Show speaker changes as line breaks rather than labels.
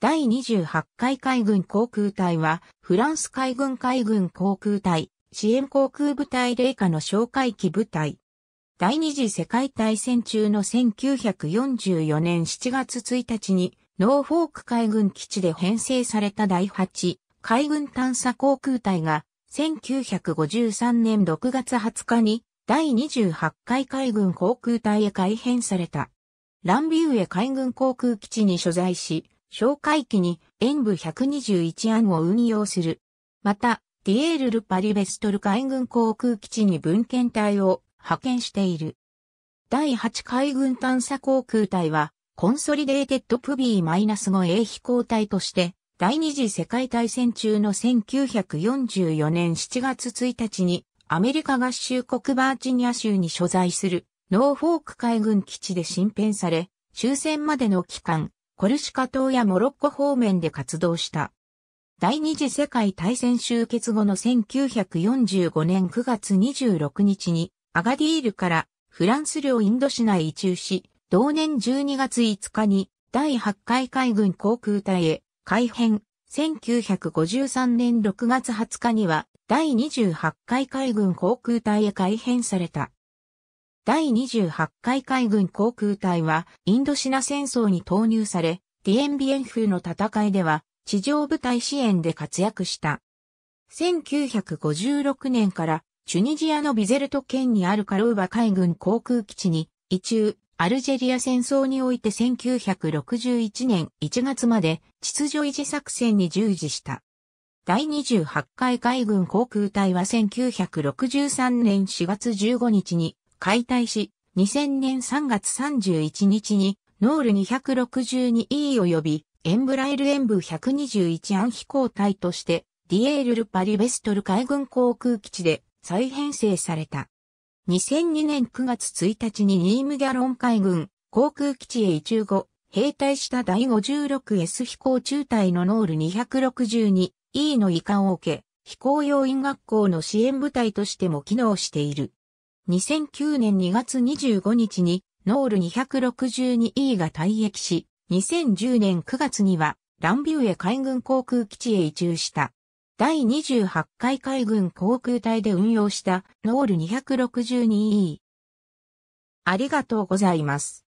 第28回海軍航空隊は、フランス海軍海軍航空隊、支援航空部隊霊下の哨戒機部隊。第二次世界大戦中の1944年7月1日に、ノーフォーク海軍基地で編成された第8海軍探査航空隊が、1953年6月20日に、第28回海軍航空隊へ改編された。ランビュー海軍航空基地に所在し、小介機に演武121案を運用する。また、ディエール・ル・パリ・ベストル海軍航空基地に文献隊を派遣している。第8海軍探査航空隊は、コンソリデーテッド・プビー -5A 飛行隊として、第二次世界大戦中の1944年7月1日に、アメリカ合衆国バージニア州に所在する、ノーフォーク海軍基地で新編され、終戦までの期間、コルシカ島やモロッコ方面で活動した。第二次世界大戦終結後の1945年9月26日にアガディールからフランス領インド市内移住し、同年12月5日に第8回海軍航空隊へ改編、1953年6月20日には第28回海軍航空隊へ改編された。第28回海軍航空隊はインドシナ戦争に投入され、ティエンビエンーの戦いでは地上部隊支援で活躍した。1956年からチュニジアのビゼルト県にあるカローバ海軍航空基地に移中、アルジェリア戦争において1961年1月まで秩序維持作戦に従事した。第28回海軍航空隊は1963年4月15日に解体し、2000年3月31日に、ノール 262E 及び、エンブライル演武121暗飛行隊として、ディエール・ルパリ・ベストル海軍航空基地で再編成された。2002年9月1日にニーム・ギャロン海軍航空基地へ移住後、兵隊した第 56S 飛行中隊のノール 262E の移管を受け、飛行要員学校の支援部隊としても機能している。2009年2月25日にノール 262E が退役し、2010年9月にはランビューエ海軍航空基地へ移住した。第28回海軍航空隊で運用したノール 262E。ありがとうございます。